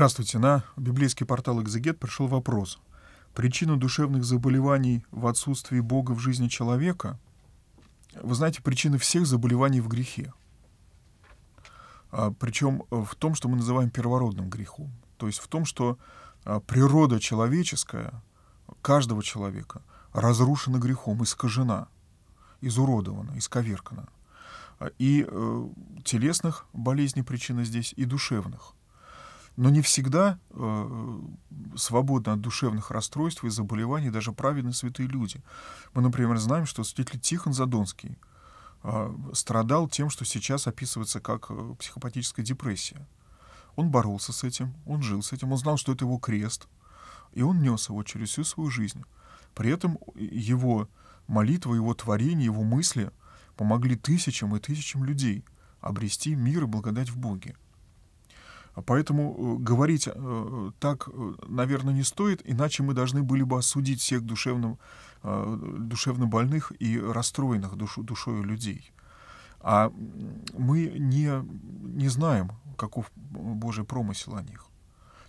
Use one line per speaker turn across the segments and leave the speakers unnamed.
Здравствуйте. На библейский портал «Экзегет» пришел вопрос. Причина душевных заболеваний в отсутствии Бога в жизни человека вы знаете, причина всех заболеваний в грехе. А, причем э, в том, что мы называем первородным грехом. То есть в том, что а, природа человеческая, каждого человека, разрушена грехом, искажена, изуродована, исковеркана. А, и э, телесных болезней причина здесь, и душевных но не всегда э, свободны от душевных расстройств и заболеваний даже праведные святые люди. Мы, например, знаем, что святитель Тихон Задонский э, страдал тем, что сейчас описывается как э, психопатическая депрессия. Он боролся с этим, он жил с этим, он знал, что это его крест, и он нес его через всю свою жизнь. При этом его молитва, его творение, его мысли помогли тысячам и тысячам людей обрести мир и благодать в Боге. А поэтому э, говорить э, так, э, наверное, не стоит, иначе мы должны были бы осудить всех душевно, душевно больных и расстроенных душу, душою людей. А мы не, не знаем, каков Божий промысел о них.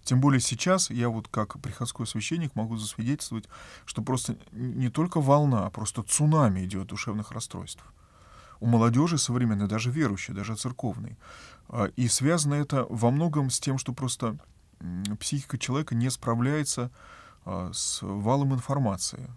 Тем более сейчас я вот как приходской священник могу засвидетельствовать, что просто не только волна, а просто цунами идет душевных расстройств у молодежи современной, даже верующей, даже церковной. А, и связано это во многом с тем, что просто психика человека не справляется а, с валом информации.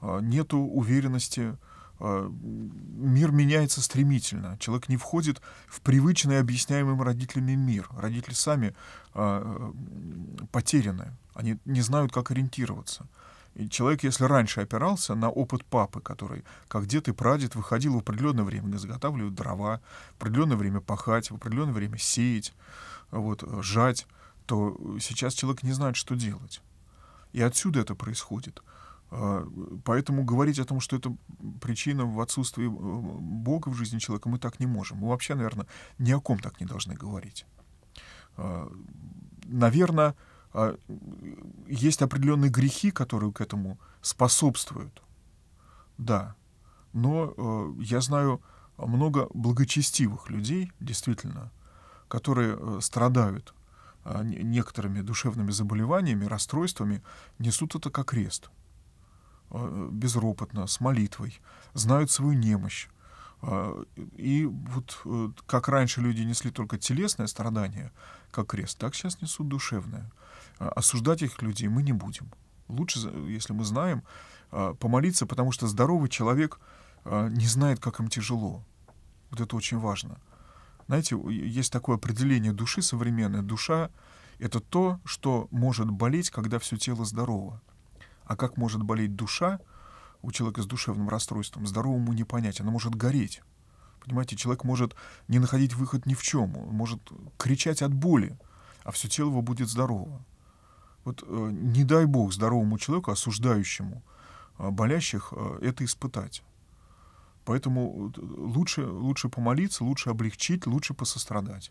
А, нету уверенности, мир меняется стремительно. Человек не входит в привычный, объясняемый родителями мир. Родители сами потеряны. Они не знают, как ориентироваться. И человек, если раньше опирался на опыт папы, который, как дед и прадед, выходил в определенное время изготавливать дрова, в определенное время пахать, в определенное время сеять, вот, жать, то сейчас человек не знает, что делать. И отсюда это происходит. А, поэтому говорить о том, что это причина в отсутствии э, Бога в жизни человека, мы так не можем. Мы вообще, наверное, ни о ком так не должны говорить. А, наверное, а, есть определенные грехи, которые к этому способствуют. Да. Но э, я знаю много благочестивых людей, действительно, которые э, страдают а, некоторыми душевными заболеваниями, расстройствами, несут это как крест. А, безропотно, с молитвой, знают свою немощь. И вот э, как раньше люди несли только телесное страдание, как крест, так сейчас несут душевное — а, осуждать их людей мы не будем. Лучше, если мы знаем, а, помолиться, потому что здоровый человек а, не знает, как им тяжело. Вот это очень важно. Знаете, есть такое определение души современной. Душа — это то, что может болеть, когда все тело здорово. А как может болеть душа у человека с душевным расстройством? Здоровому не понять. Она может гореть. Понимаете, человек может не находить выход ни в чем, он может кричать от боли, а все тело его будет здорово. Вот э, не дай бог здоровому человеку, осуждающему э, болящих, э, это испытать. Поэтому лучше, лучше помолиться, лучше облегчить, лучше посострадать.